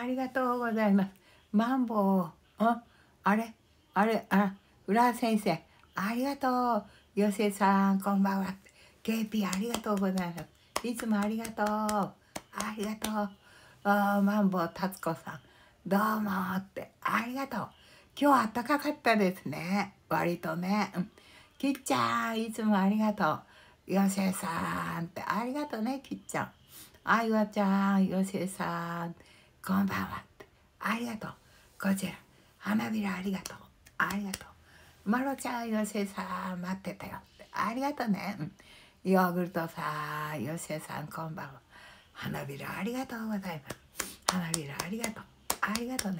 ありがとうございます。マンボウ、うんあれあれあ、浦先生、ありがとう。よせさん、こんばんは。ケーピー、ありがとうございます。いつもありがとう。ありがとう。あマンボウ、達子さん、どうもって、ありがとう。今日暖かかったですね。割とね。きっちゃん、いつもありがとう。よせさんって、ありがとうね、きっちゃん。あいわちゃん、よせさん。こんばんは。ありがとう。こちら、花びらありがとう。ありがとう。まろちゃん、よしえさん、待ってたよ。ありがとうね。ヨーグルトさん、よしえさん、こんばんは。花びらありがとうございます。花びらありがとう。ありがとうね。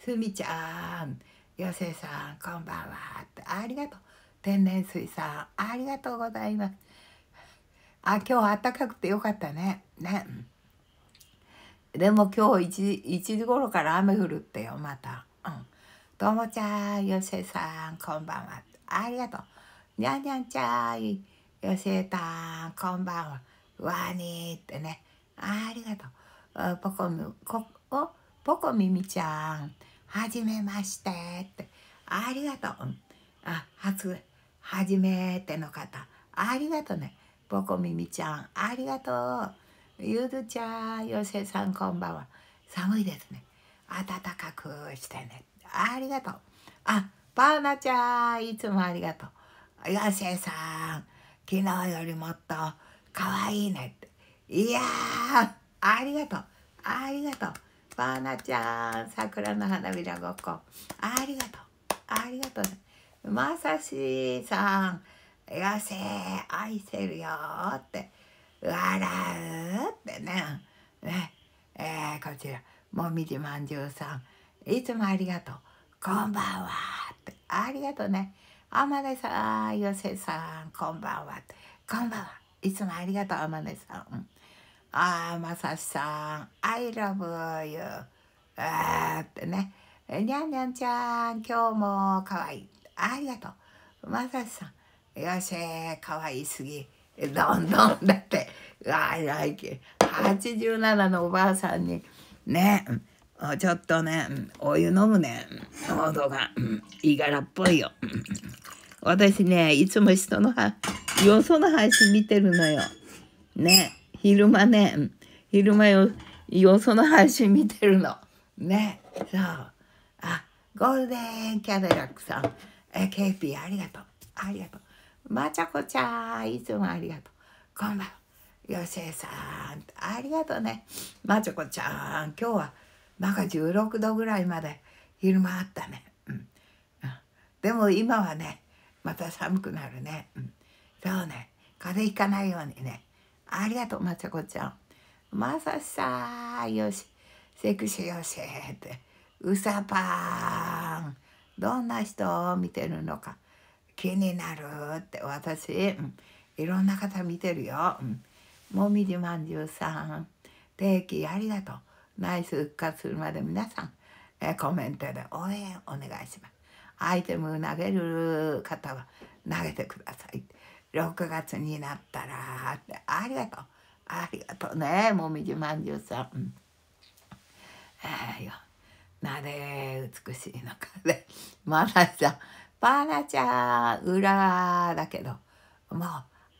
うすみちゃん、よしえさん、こんばんは。ありがとう。天然水さん、ありがとうございます。あ、今日は暖かくてよかったね。ね。でも今日 1, 1時頃から雨降るってよ、また。うん。ともちゃん、よせさん、こんばんは。ありがとう。にゃんにゃんちゃん、よせたん、こんばんは。わにってね。ありがとう。ポコミ、こ、お、ポコミミちゃん、はじめましてって。ありがとう。うん、あ、初、はじめての方。ありがとうね。ポコミミちゃん、ありがとう。ゆずちゃん、よせさんこんばんは。寒いですね。暖かくしてね。ありがとう。あ、パーナちゃん、いつもありがとう。よせさん、昨日よりもっと可愛いね。いやありがとう。ありがとう。パーナちゃん、桜の花びらごっこ。ありがとう。ありがとう。まさしさん、よせ、愛せるよって。笑うってね。ねえー、こちら、もみじまんじゅうさん。いつもありがとう。こんばんはって。ありがとうね。天音さん、よせさん、こんばんはって。こんばんは。いつもありがとう、天音さん。ああ、まさしさん、I love you。あーってね。にゃんにゃんちゃん、今日もかわいい。ありがとう。まさしさん、よせ、かわいすぎ。どんどんだってわ87のおばあさんにねちょっとねお湯飲むね喉がいがらっぽいよ私ねいつも人のよその配信見てるのよね昼間ね昼間よよその配信見てるのねそうあゴールデンキャデラックさんえケーピーありがとうありがとうまちゃこちゃん、いつもありがとう。こんばんは。よしえさん、ありがとうね。まちゃこちゃん、今日はなんか16度ぐらいまで昼間あったね。うん。でも今はね、また寒くなるね。うん。そうね。風邪ひかないようにね。ありがとう、まちゃこちゃん。まさしさん、よし。セクシーよしって。うさぱーん。どんな人を見てるのか。気になるって私、うん、いろんな方見てるよ、うん、もみじまんじゅうさん定期ありがとうナイス復活するまで皆さん、えコメントで応援お願いしますアイテム投げる方は投げてください6月になったらってありがとうありがとうねもみじまんじゅうさん、うん、えー、よなで美しいのかでまだちゃパナちゃん、裏だけど、もう、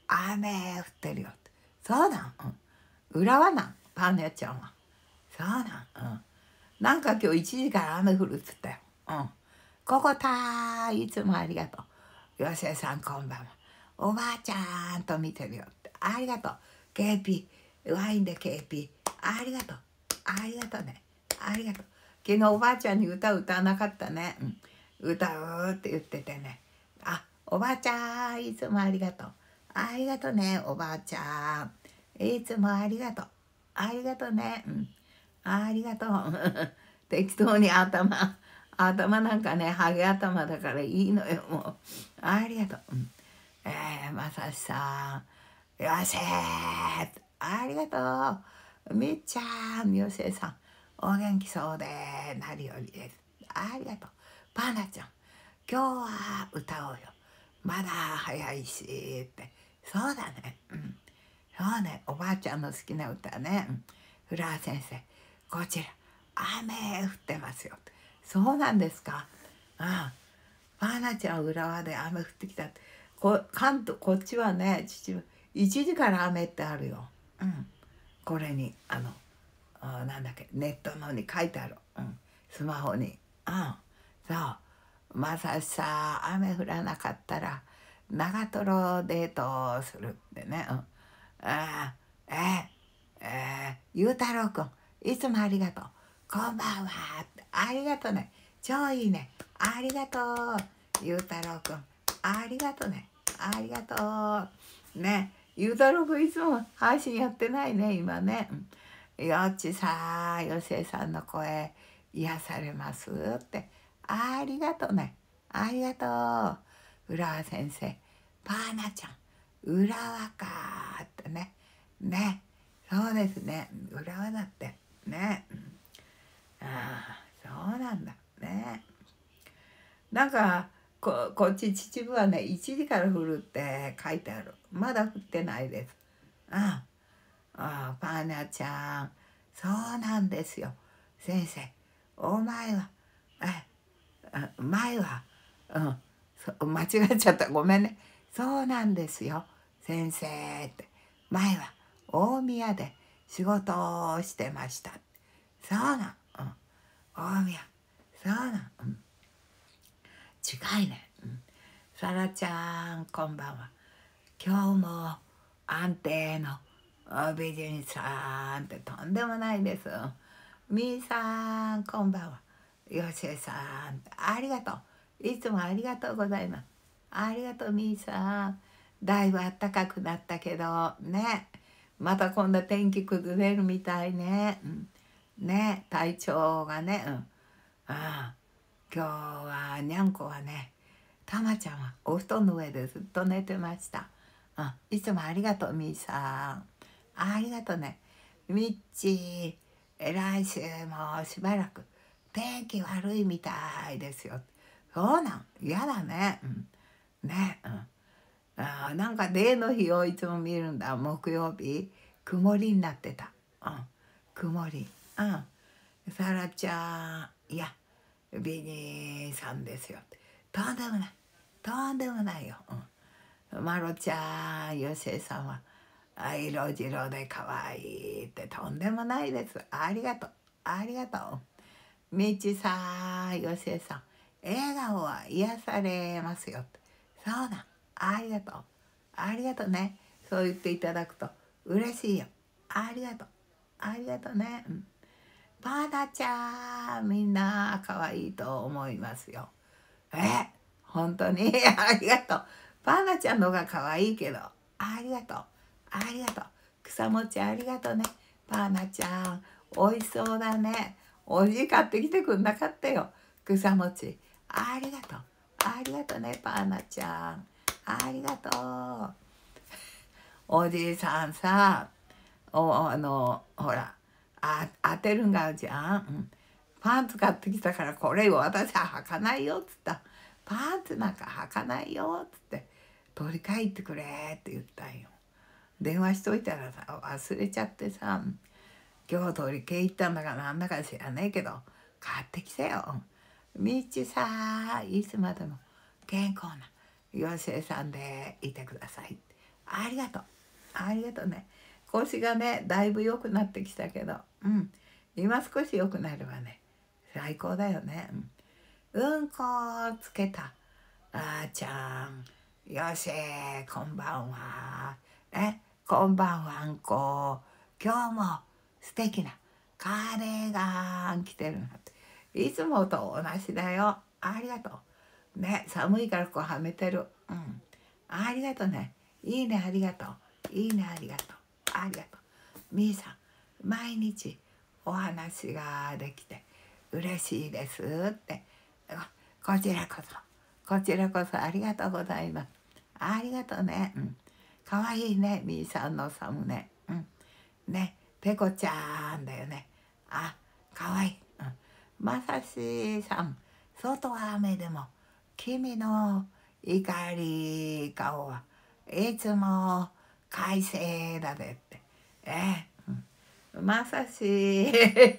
雨降ってるよ。そうなん、うん、裏はなん、パナちゃんは。そうなん、うん。なんか今日1時から雨降るっつったよ。うん。ここたいつもありがとう。よせさん、こんばんは。おばあちゃんと見てるよって。ありがとう。ケーピー、ワインでケーピー。ありがとう。ありがとうね。ありがとう。昨日おばあちゃんに歌歌わなかったね。うん歌うって言っててね「あおばあちゃんいつもありがとうありがとねおばあちゃんいつもありがとうありがとねうんありがとう 適当に頭頭なんかねハゲ頭だからいいのよもうありがとう、うん、えまさしさんよせありがとうみっちゃんよせさんお元気そうでなりよりですありがとうパーナちゃん今日は歌おうよまだ早いし」って「そうだねうんそうねおばあちゃんの好きな歌ね、うん、フラー先生こちら雨降ってますよ」そうなんですかああパーナちゃん浦和で雨降ってきた」こ関東こっちはね秩父1時から雨ってあるよ、うん、これにあのあなんだっけネットのに書いてある、うん、スマホに。うんそうまさしさ雨降らなかったら長瀞デートするってね、うん、ああ、ええ、ええ、ゆうたろうくんいつもありがとうこんばんはありがとね超いいねありがとうゆうたろうくんありがとねありがとうねゆうたろうくんいつも配信やってないね今ねよっちさよせいさんの声癒されますってありがとうね。ありがとう。浦和先生、パーナちゃん、浦和かってね。ね。そうですね。浦和だって。ね。ああ、そうなんだ。ね。なんか、ここっち秩父はね1時から降るって書いてあるまだ降ってないですああパーナちゃんそうなんですよ先生お前はえ前は、うん、間違っちゃったごめんねそうなんですよ先生って前は大宮で仕事をしてましたそうなん、うん、大宮そうなん、うん、近いね、うん、さらちゃんこんばんは今日も安定の美人さんってとんでもないですみーさんこんばんはよしえさん、ありがとう。いつもありがとうございます。ありがとう、みーさん。だいぶ暖かくなったけど、ね。また今度天気崩れるみたいね。うん、ね、体調がね。うん。ああ今日は、にゃんこはね、たまちゃんはお布団の上でずっと寝てました。ういつもありがとう、みーさん。ありがとうね。みっちー、来週もしばらく。天気悪いみたいですよ。そうなん嫌だね。うん、ね、うん、あなんか例の日をいつも見るんだ木曜日曇りになってた。うん、曇り。うん、サラちゃんいやビニーさんですよ。とんでもないとんでもないよ。うん、マロちゃんよしえさんは。あ色白で可愛いってとんでもないです。ありがとう。ありがとう。みちさん、よしえさん、笑顔は癒されますよ。そうだ、ありがとう。ありがとうね。そう言っていただくと嬉しいよ。ありがとう。ありがとうね。うん、パナちゃん、みんな可愛いと思いますよ。え、本当に ありがとう。パナちゃんのが可愛いけど、ありがとう。ありがとう。草餅ありがとうね。パナちゃん、美味しそうだね。おじ買ってきてくんなかったよ草餅ありがとうありがとうねパーナちゃんありがとうおじいさんさおあのほらあ当てるんがじゃん、うん、パンツ買ってきたからこれ私は履かないよっつったパンツなんか履かないよっつって取り替えてくれって言ったんよ電話しといたらさ忘れちゃってさ今日通り行ったんだかなんだか知らないけど買ってきてよ。みちさんいつまでも健康な妖精さんでいてください。ありがとう。ありがとうね。腰がねだいぶ良くなってきたけどうん今少し良くなるわね最高だよね、うん、うんこつけたあーちゃんよしこんばんはえこんばんはんこ今日も素敵な彼が来てるないつもと同じだよありがとうね寒いからこうはめてるうんありがとうねいいねありがとういいねありがとうありがとうみーさん毎日お話ができて嬉しいですってこちらこそこちらこそありがとうございますありがとうねうんかわいいねみーさんのサムネうんねペコちゃんだよね。あ、かわいい。まさしさん、外は雨でも、君の怒り顔はいつも快晴だでって。えまさし、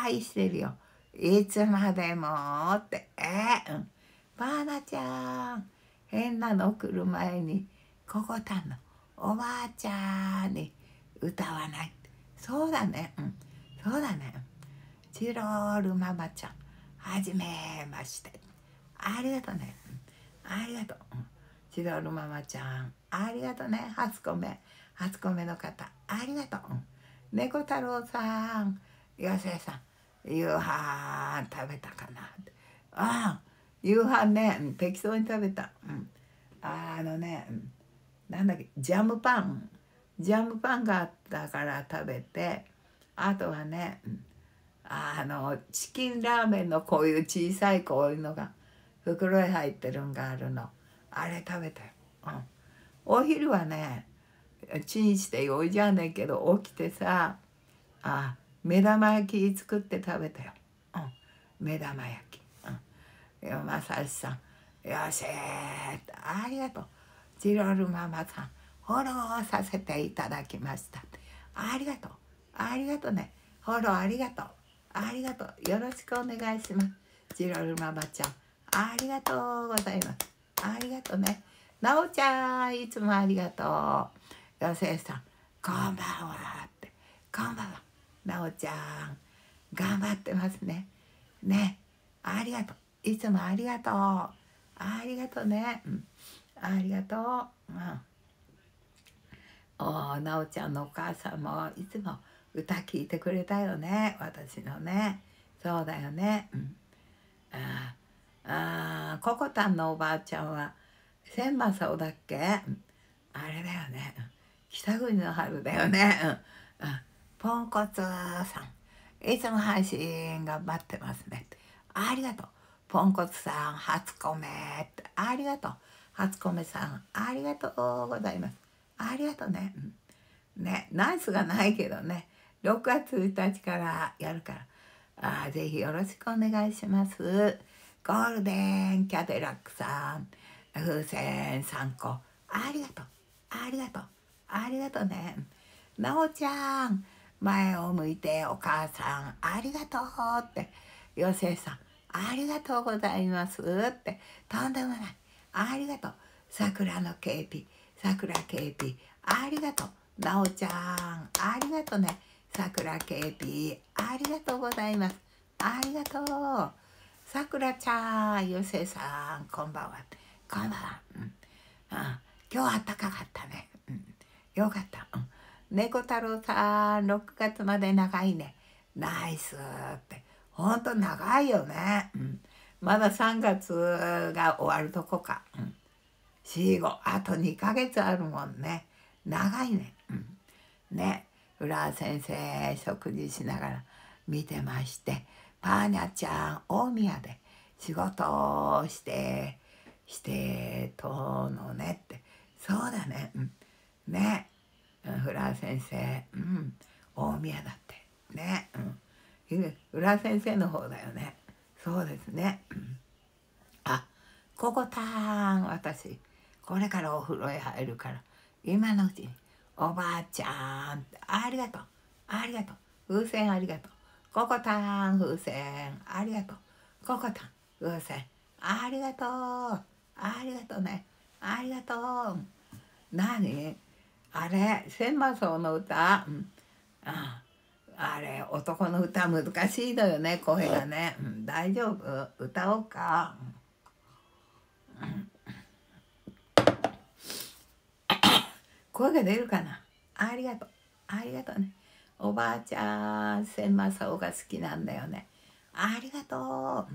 愛してるよ。いつまでもって。えうん。ばあなちゃん、変なの来る前に、ここたんのおばあちゃんに歌わない。そうだねうんそうだねチロールママちゃんはじめましてありがとうねありがとうチロールママちゃんありがとうね初コメ初コメの方ありがとう猫太郎さん妖精さん夕飯食べたかなああ夕飯ね適当に食べた、うん、あのねなんだっけジャムパンジャムパンがあったから食べてあとはねあのチキンラーメンのこういう小さいこういうのが袋に入ってるんがあるのあれ食べたよ、うん、お昼はねチンしてよいじゃねえけど起きてさあ目玉焼き作って食べたよ、うん、目玉焼き、うん、いまさしさんよしありがとうチロルママさんフォローさせていただきましたありがとうありがとうねフォローありがとうありがとうよろしくお願いしますジロルママちゃんありがとうございますありがとうねなおちゃんいつもありがとうよせいさんこんばんはってこんばんはなおちゃん頑張ってますねねありがとういつもありがとうありがとうね、うん、ありがとう、うんなおちゃんのお母さんもいつも歌聴いてくれたよね私のねそうだよね、うん、ああココタンのおばあちゃんは千正雄だっけ、あれだよね北国の春だよね、うん、うん、ポンコツさんいつも配信頑張ってますねありがとうポンコツさん初コメありがとう初コメさんありがとうございますありがとうね。ね、ナイスがないけどね、6月1日からやるから、あぜひよろしくお願いします。ゴールデンキャデラックさん、風船3個、ありがとう、ありがとう、ありがとうね。なおちゃん、前を向いてお母さん、ありがとうって、妖精さん、ありがとうございますって、とんでもない、ありがとう、桜の警備。さくらけいぴありがとう。なおちゃん、ありがとね。さくらけいぴありがとうございます。ありがとう。さくらちゃん、ゆせさん、こんばんは。こんばんは。うん、あ今日あったかかったね。うん、よかった。うん猫太郎さん六月まで長いねナイスって本当長いよね、うん、まだ三月が終わるとこか、うん、死後あと2ヶ月あるもんね長いね、うん、ね浦和先生食事しながら見てましてパーニャちゃん大宮で仕事をしてしてとのねってそうだね、うん、ね浦和先生、うん、大宮だってね、うん、浦和先生の方だよねそうですね、うん、あここたん私これからお風呂へ入るから今のうちにおばあちゃんありがとうありがとう風船ありがとうここたん風船ありがとうここたん風船ありがとうありがとうねありがとう何あれ千馬荘の歌、うん、ああれ男の歌難しいのよね声がね、うん、大丈夫歌おうか、うん声が出るかなありがとう。ありがとうね。おばあちゃん、千正夫が好きなんだよね。ありがとう。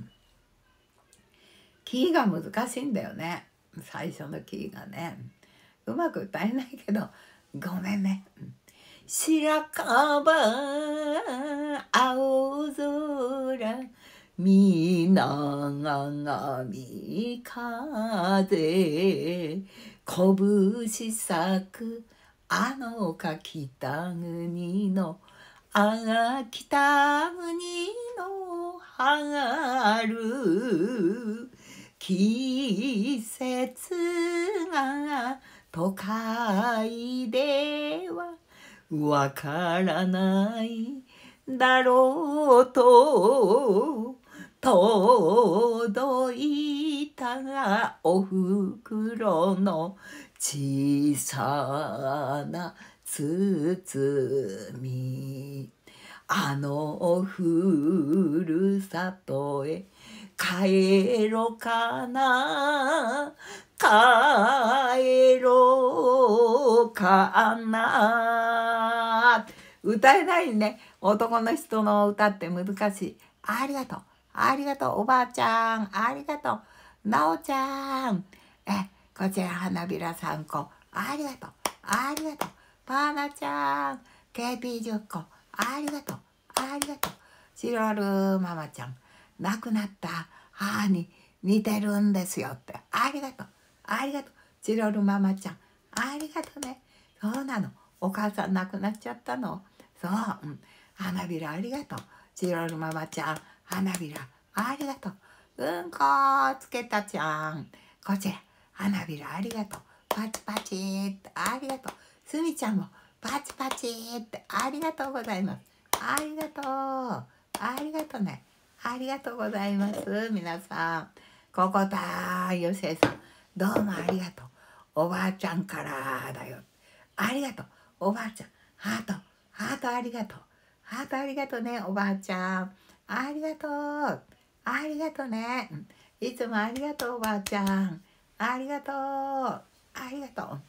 キーが難しいんだよね。最初のキーがね。うまく歌えないけど、ごめんね。白樺青空みながみかでこぶしさくあのか北国のあがき北国の春季節が都会ではわからないだろうと届いたがおふくろの小さな包みあのふるさとへ帰ろかな帰ろかな歌えないね男の人の歌って難しいありがとうありがとう、おばあちゃん。ありがとう、なおちゃん。え、こちら、花びら3個。ありがとう、ありがとう。パーナちゃん。KP10 個。ありがとう、ありがとう。シロルママちゃん。亡くなった母に似てるんですよって。ありがとう、ありがとう。チロルママちゃん。ありがとうね。そうなの。お母さん亡くなっちゃったの。そう。うん、花びらありがとう。チロルママちゃん。花びらありがとう。うんこつけたちゃん。こちら花びらありがとう。パチパチーってありがとう。すみちゃんもパチパチーってありがとうございます。ありがとう。ありがとうね。ありがとうございます。皆さん。ここだよせいさん。どうもありがとう。おばあちゃんからだよ。ありがとう。おばあちゃん。ハート。ハートありがとう。ハートありがとうね、おばあちゃん。ありがとう。ありがとうね。いつもありがとう、おばあちゃん。ありがとう。ありがとう。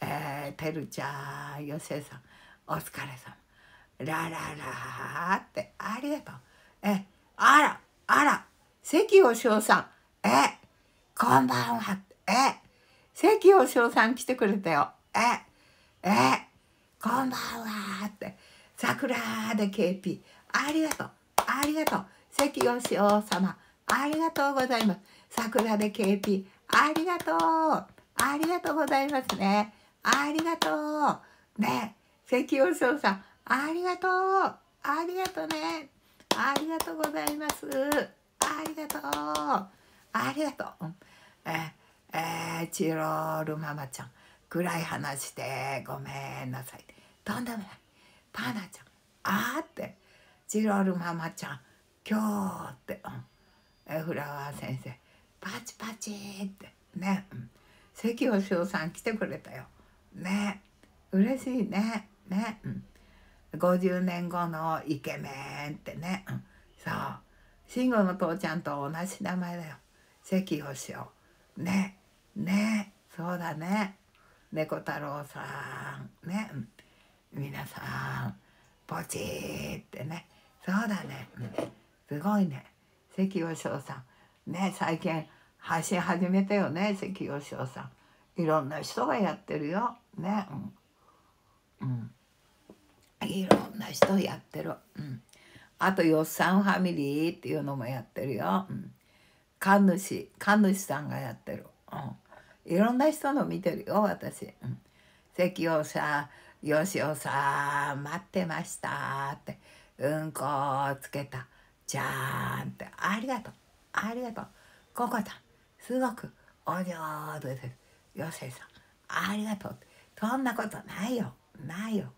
えー、てるちゃん、よせさん、お疲れさん。ラララって、ありがとう。え、あら、あら、関おしょうさん。え、こんばんは。え、関おしょうさん来てくれたよ。え、え、こんばんはって。桜で KP。ありがとう。ありがとう。関義王様、ありがとうございます。桜で KP、ありがとう。ありがとうございますね。ありがとう。ね。関義王さん、ありがとう。ありがとうね。ありがとうございます。ありがとう。ありがとう。ええー、チロールママちゃん、暗い話してごめんなさい。とんでもない。パナちゃん、あーって。チロルママちゃん今日」って、うん、フラワー先生「パチパチ」ってね、うん、関星雄さん来てくれたよ。ね嬉しいねね、うん、50年後のイケメンってね、うん、そう慎吾の父ちゃんと同じ名前だよ関星。雄ねねそうだね猫太郎さんね、うん、皆さんポチってねそうだね、うん、すごいね関義雄さんね最近発信始めたよね関義雄さんいろんな人がやってるよねうん、うん、いろんな人やってる、うん、あと「よっさんファミリー」っていうのもやってるよ、うん、神主神主さんがやってる、うん、いろんな人の見てるよ私、うん、関義雄さん「よしおさん待ってました」って。うんこをつけた。じゃーんって、ありがとう。ありがとう。ココちゃん、すごくお上手です。せいさん、ありがとう。そんなことないよ。ないよ。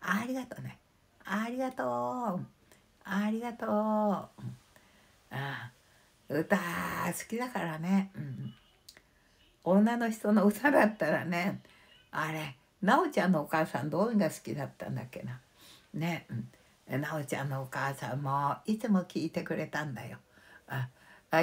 ありがとうね。ありがとう。ありがとう。ああ歌好きだからね。うん、女の人の歌だったらね、あれ、なおちゃんのお母さんどういうのが好きだったんだっけな。ね、うんなおちゃんのお母さんもいつも聞いてくれたんだよ。あ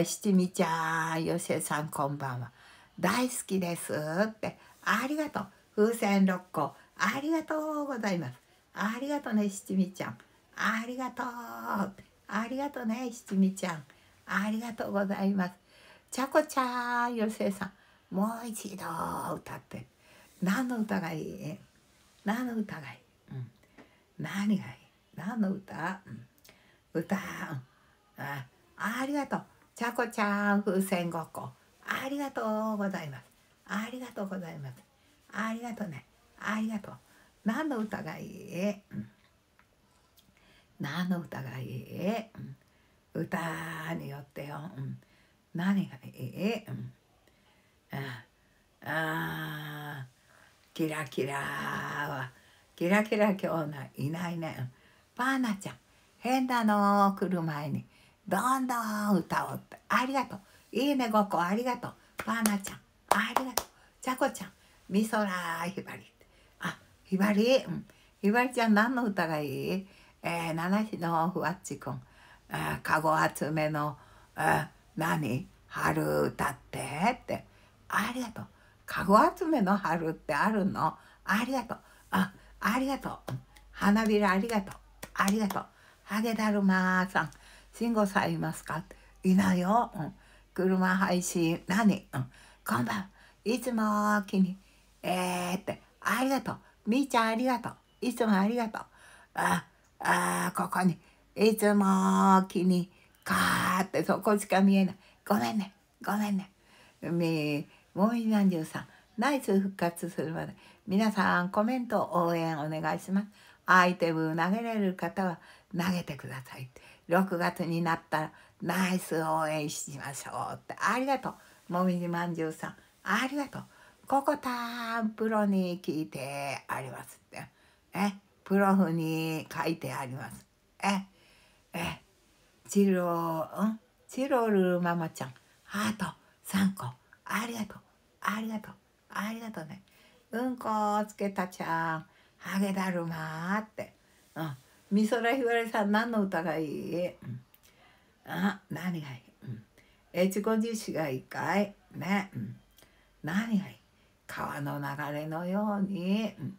七味ちゃんよしえさんこんばんは大好きです」って「ありがとう風船6個ありがとうございますありがとうね七味ちゃんありがとうありがとうね七味ちゃんありがとうございますちゃこちゃんよしえさんもう一度歌って何の歌がいい何の歌がいい、うん、何がいい何の歌歌あありがとう。ちゃこちゃん風船ごっこ。ありがとうございます。ありがとうございます。ありがとうね。ありがとう。何の歌がいい何の歌がいい歌によってよ。何がいいああキラキラはキラキラ今日ないないね。バーナちゃん、変なの来る前に、どんどん歌おうって。ありがとう。いいね、ごっこ、ありがとう。バーナちゃん、ありがとう。ちゃこちゃん、みそらひばり。あ、ひばり、うん。ひばりちゃん、何の歌がいいえー、七日のふわっちくん、あかご集めの、あ何春歌ってって。ありがとう。かご集めの春ってあるのありがとう。あ、ありがとう。花びらありがとう。ありがとう。ハゲだるまさん、慎吾さんいますかいないよ。うん、車配信、何、うん、こんばん。いつも気に。えーって、ありがとう。みーちゃんありがとう。いつもありがとう。あ、あ、ここに。いつも気に。かーってそこしか見えない。ごめんね。ごめんね。みー、もみなんじゅうさん、ナイス復活するまで。皆さんコメント応援お願いします。アイテムを投げれる方は投げてください。6月になったらナイス応援しましょうって。ありがとう。もみじまんじゅうさん。ありがとう。ここたんプロに聞いてありますって。え、プロフに書いてあります。え、え、チロ、うんチロルママちゃん。ハート3個。ありがとう。ありがとう。ありがとうね。うんこをつけたちゃん。ハゲだるまって。うん。美空ひばりさん何の歌がいい、うん、あ、何がいい、うん、越後自身がいいかいね、うん。何がいい川の流れのように。うん、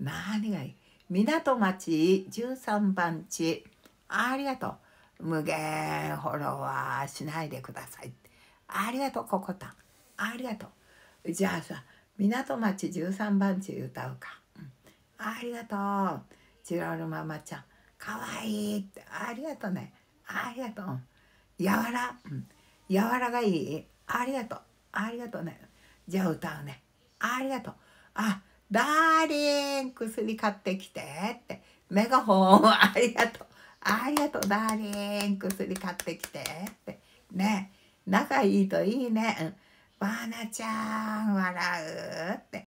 何がいい港町13番地。ありがとう。無限フォロワーしないでください。ありがとう、ココタン。ありがとう。じゃあさ、港町13番地歌うか。ありがとう。チロルママちゃん、かわいいって、ありがとうね。ありがとう。やわら、うん、やわらがいい。ありがとう。ありがとうね。じゃあ歌うね。ありがとう。あ、ダーリン、薬買ってきてって。メガホン、ありがとう。ありがとう、ダーリン、薬買ってきてって。ね、仲いいといいね。うん、バーナちゃん、笑うって。